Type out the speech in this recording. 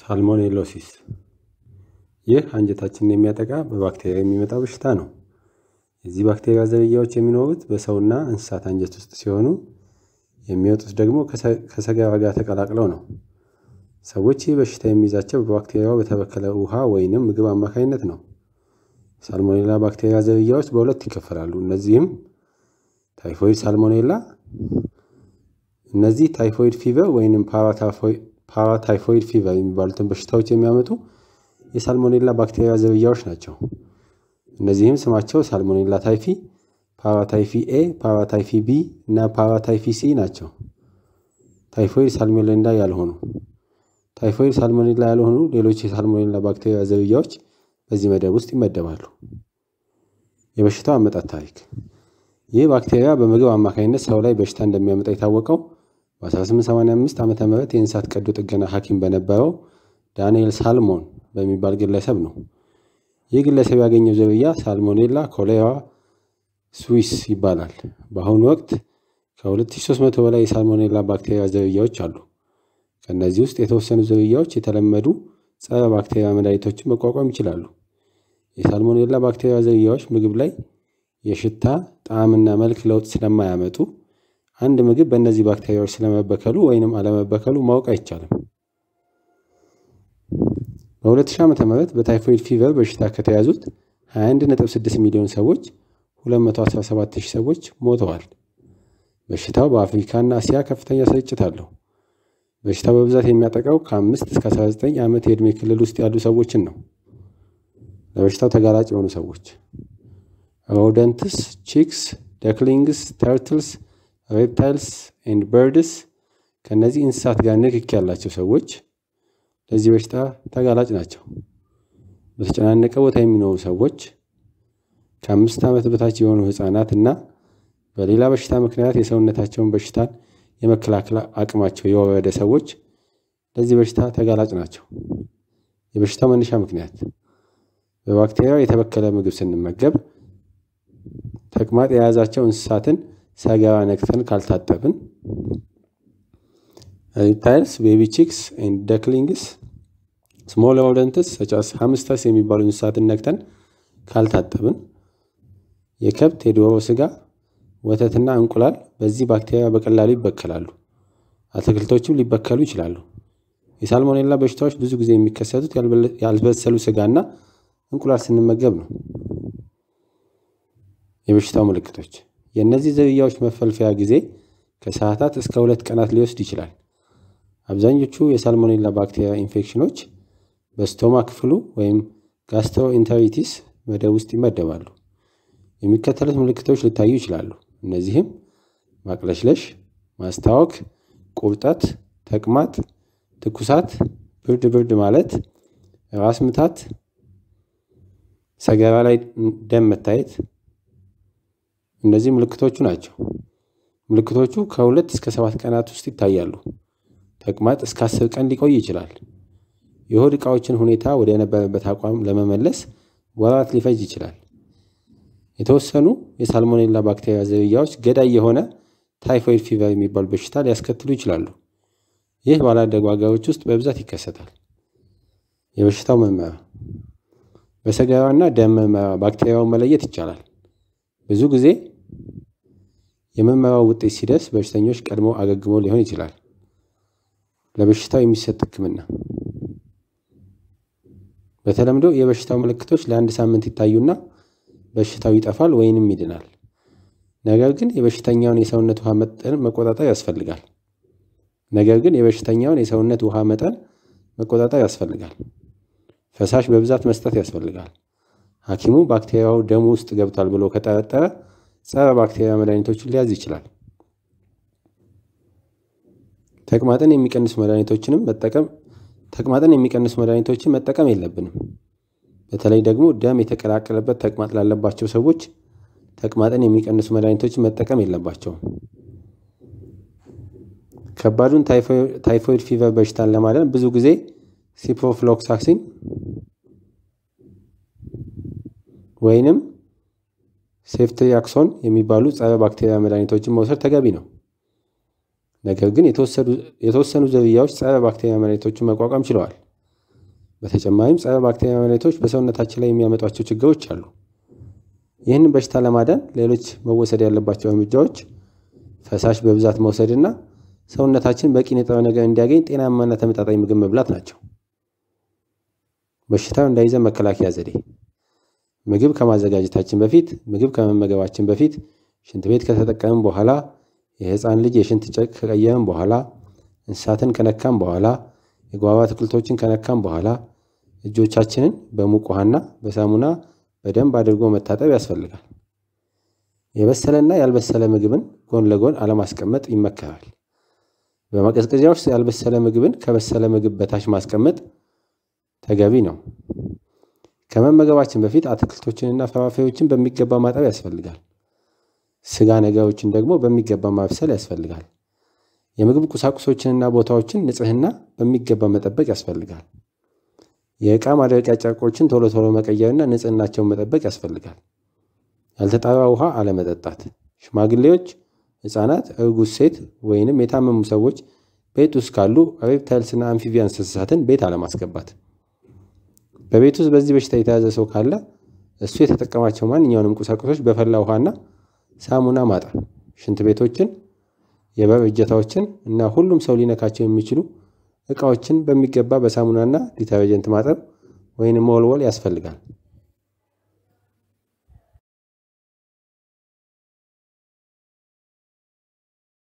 ሳልሞኔሎሲስ ይህ አንጀታችንን የሚያጠቃ በባክቴሪያ የሚመጣ በሽታ ነው። የዚህ ባክቴሪያ ዝርያዎች የሚኖሩት በሰውና እንስሳት አንጀት ውስጥ ሲሆኑ የሚወጡት ደግሞ ከሰገራ ጋር ተቀላቅለው ነው። ሰዎች ይህ በሽታ የሚይዛቸው በባክቴሪያው በተበከለ ውሃ ወይንም ምግብ አማካኝነት ነው። ሳልሞኔላ ባክቴሪያ ዝርያዎች በሁለት ይከፈላሉ። እነዚህም ታይፎይድ ሳልሞኔላ፣ እነዚህ ታይፎይድ ፊቨር ወይንም ፓራታይፎይድ ፓራታይፎይድ ፊቨር የሚባሉትን በሽታዎች የሚያመጡ የሳልሞኔላ ባክቴሪያ ዝርያዎች ናቸው። እነዚህም ስማቸው ሳልሞኔላ ታይፊ፣ ፓራታይፊ ኤ፣ ፓራታይፊ ቢ እና ፓራታይፊ ሲ ናቸው። ታይፎይድ ሳልሞኔላ ያልሆኑ ታይፎይድ ሳልሞኔላ ያልሆኑ ሌሎች የሳልሞኔላ ባክቴሪያ ዝርያዎች በዚህ መደብ ውስጥ ይመደባሉ። የበሽታው አመጣት ታሪክ ይህ ባክቴሪያ በምግብ አማካኝነት ሰው ላይ በሽታ እንደሚያመጣ የታወቀው በ1885 ዓ ም የእንስሳት ቀዶ ጥገና ሐኪም በነበረው ዳንኤል ሳልሞን በሚባል ግለሰብ ነው። ይህ ግለሰብ ያገኘው ዝርያ ሳልሞኔላ ኮሌራ ስዊስ ይባላል። በአሁኑ ወቅት ከ2300 በላይ የሳልሞኔላ ባክቴሪያ ዝርያዎች አሉ። ከእነዚህ ውስጥ የተወሰኑ ዝርያዎች የተለመዱ ጸረ ባክቴሪያ መድኃኒቶችን መቋቋም ይችላሉ። የሳልሞኔላ ባክቴሪያ ዝርያዎች ምግብ ላይ የሽታ ጣዕምና መልክ ለውጥ ስለማያመጡ አንድ ምግብ በእነዚህ ባክቴሪያዎች ስለመበከሉ ወይንም አለመበከሉ ማወቅ አይቻልም። በ2000 ም በታይፎይድ ፊቨር በሽታ ከተያዙት 21.6 ሚሊዮን ሰዎች 217 ሰዎች ሞተዋል። በሽታው በአፍሪካና እስያ ከፍተኛ ስርጭት አለው። በሽታው በብዛት የሚያጠቃው ከ5 እስከ 19 ዓመት የዕድሜ ክልል ውስጥ ያሉ ሰዎችን ነው። ለበሽታው ተጋላጭ የሆኑ ሰዎች ሮደንትስ፣ ቺክስ፣ ደክሊንግስ፣ ተርትልስ ሬፕታይልስ ኤንድ በርድስ ከእነዚህ እንስሳት ጋር ንክክ ያላቸው ሰዎች ለዚህ በሽታ ተጋላጭ ናቸው። በተጨናነቀ ቦታ የሚኖሩ ሰዎች፣ ከአምስት ዓመት በታች የሆኑ ህፃናት እና በሌላ በሽታ ምክንያት የሰውነታቸውን በሽታን የመከላከል አቅማቸው የወረደ ሰዎች ለዚህ በሽታ ተጋላጭ ናቸው። የበሽታው መነሻ ምክንያት በባክቴሪያ የተበከለ ምግብ ስንመገብ ተቅማጥ የያዛቸው እንስሳትን ሳይገባ ነክተን ካልታጠብን ታይልስ ቤቢ ቺክስ ኤንድ ደክሊንግስ ስሞል ኦደንትስ ሰጫስ ሀምስተስ የሚባሉ እንስሳትን ነክተን ካልታጠብን የከብት የዶሮ ስጋ ወተትና እንቁላል በዚህ ባክቴሪያ በቀላሉ ይበከላሉ። አትክልቶችም ሊበከሉ ይችላሉ። የሳልሞኔላ በሽታዎች ብዙ ጊዜ የሚከሰቱት ያልበሰሉ ስጋና እንቁላል ስንመገብ ነው። የበሽታው ምልክቶች የእነዚህ ዝርያዎች መፈልፈያ ጊዜ ከሰዓታት እስከ ሁለት ቀናት ሊወስድ ይችላል። አብዛኞቹ የሳልሞኔላ ባክቴሪያ ኢንፌክሽኖች በስቶማ ክፍሉ ወይም ጋስትሮኢንተሪቲስ መደብ ውስጥ ይመደባሉ። የሚከተሉት ምልክቶች ሊታዩ ይችላሉ። እነዚህም ማቅለሽለሽ፣ ማስታወክ፣ ቁርጠት፣ ተቅማጥ፣ ትኩሳት፣ ብርድ ብርድ ማለት፣ ራስ ምታት፣ ሰገራ ላይ ደም መታየት እነዚህ ምልክቶቹ ናቸው። ምልክቶቹ ከሁለት እስከ ሰባት ቀናት ውስጥ ይታያሉ። ተቅማጥ እስከ አስር ቀን ሊቆይ ይችላል። የሆድ እቃዎችን ሁኔታ ወደ ነበረበት አቋም ለመመለስ ወራት ሊፈጅ ይችላል። የተወሰኑ የሳልሞኔላ ባክቴሪያ ዝርያዎች ገዳይ የሆነ ታይፎይድ ፊቨር የሚባል በሽታ ሊያስከትሉ ይችላሉ። ይህ ባላደጉ ሀገሮች ውስጥ በብዛት ይከሰታል። የበሽታው ምርመራ በሰገራና ደም ምርመራ ባክቴሪያውን መለየት ይቻላል። ብዙ ጊዜ የምርመራው ውጤት ሲደርስ በሽተኞች ቀድሞ አገግሞ ሊሆን ይችላል። ለበሽታው የሚሰጥ ህክምና በተለምዶ የበሽታው ምልክቶች ለአንድ ሳምንት ይታዩና በሽታው ይጠፋል ወይንም ይድናል። ነገር ግን የበሽተኛውን የሰውነት ውሃ መጠን መቆጣጠር ያስፈልጋል። ነገር ግን የበሽተኛውን የሰውነት ውሃ መጠን መቆጣጠር ያስፈልጋል። ፈሳሽ በብዛት መስጠት ያስፈልጋል። ሐኪሙ ባክቴሪያው ደም ውስጥ ገብቷል ብሎ ከጠረጠረ ጸረ ባክቴሪያ መድኃኒቶችን ሊያዝ ይችላል። ተቅማጥን የሚቀንስ መድኃኒቶችንም መጠቀም ተቅማጥን የሚቀንስ መድኃኒቶችን መጠቀም የለብንም። በተለይ ደግሞ ደም የተቀላቀለበት ተቅማጥ ላለባቸው ሰዎች ተቅማጥን የሚቀንሱ መድኃኒቶችን መጠቀም የለባቸውም። ከባዱን ታይፎይድ ፊቨር በሽታን ለማዳን ብዙ ጊዜ ሲፕሮፍሎክሳክሲን ወይንም ሴፍትሪያክሶን የሚባሉ ጸረ ባክቴሪያ መድኃኒቶችን መውሰድ ተገቢ ነው። ነገር ግን የተወሰኑ ዝርያዎች ጸረ ባክቴሪያ መድኃኒቶችን መቋቋም ችለዋል። በተጨማሪም ጸረ ባክቴሪያ መድኃኒቶች በሰውነታችን ላይ የሚያመጧቸው ችግሮች አሉ። ይህንን በሽታ ለማዳን ሌሎች መወሰድ ያለባቸው እርምጃዎች ፈሳሽ በብዛት መውሰድና ሰውነታችን በቂ ንጥረ ነገር እንዲያገኝ ጤናማና ተመጣጣኝ ምግብ መብላት ናቸው። በሽታው እንዳይዘን መከላከያ ዘዴ ምግብ ከማዘጋጀታችን በፊት ምግብ ከመመገባችን በፊት ሽንት ቤት ከተጠቀምን በኋላ የህፃን ልጅ የሽንት ጨርቅ ከቀየምን በኋላ እንስሳትን ከነካም በኋላ የጓባ አትክልቶችን ከነካም በኋላ እጆቻችንን በሙቅ ውሃና በሳሙና በደንብ አድርጎ መታጠብ ያስፈልጋል። የበሰለና ያልበሰለ ምግብን ጎን ለጎን አለማስቀመጥ ይመከራል። በማቀዝቀዣ ውስጥ ያልበሰለ ምግብን ከበሰለ ምግብ በታች ማስቀመጥ ተገቢ ነው። ከመመገባችን በፊት አትክልቶችንና ፍራፍሬዎችን በሚገባ ማጠብ ያስፈልጋል። ስጋ ነገሮችን ደግሞ በሚገባ ማብሰል ያስፈልጋል። የምግብ ቁሳቁሶችንና ቦታዎችን ንጽህና በሚገባ መጠበቅ ያስፈልጋል። የእቃ ማድረቂያ ጨርቆችን ቶሎ ቶሎ መቀየርና ንጽህናቸውን መጠበቅ ያስፈልጋል። ያልተጣራ ውሃ አለመጠጣት። ሽማግሌዎች፣ ህፃናት እርጉዝ ሴት ወይንም የታመሙ ሰዎች ቤት ውስጥ ካሉ ሬፕታይልስና አምፊቢያንስ እንስሳትን ቤት አለማስገባት በቤት ውስጥ በዚህ በሽታ የተያዘ ሰው ካለ እሱ የተጠቀማቸው ማንኛውንም ቁሳቁሶች በፈላ ውሃና ሳሙና ማጠብ፣ ሽንት ቤቶችን፣ የበብ እጀታዎችን እና ሁሉም ሰው ሊነካቸው የሚችሉ እቃዎችን በሚገባ በሳሙናና ዲተርጀንት ማጠብ ወይንም መወልወል ያስፈልጋል።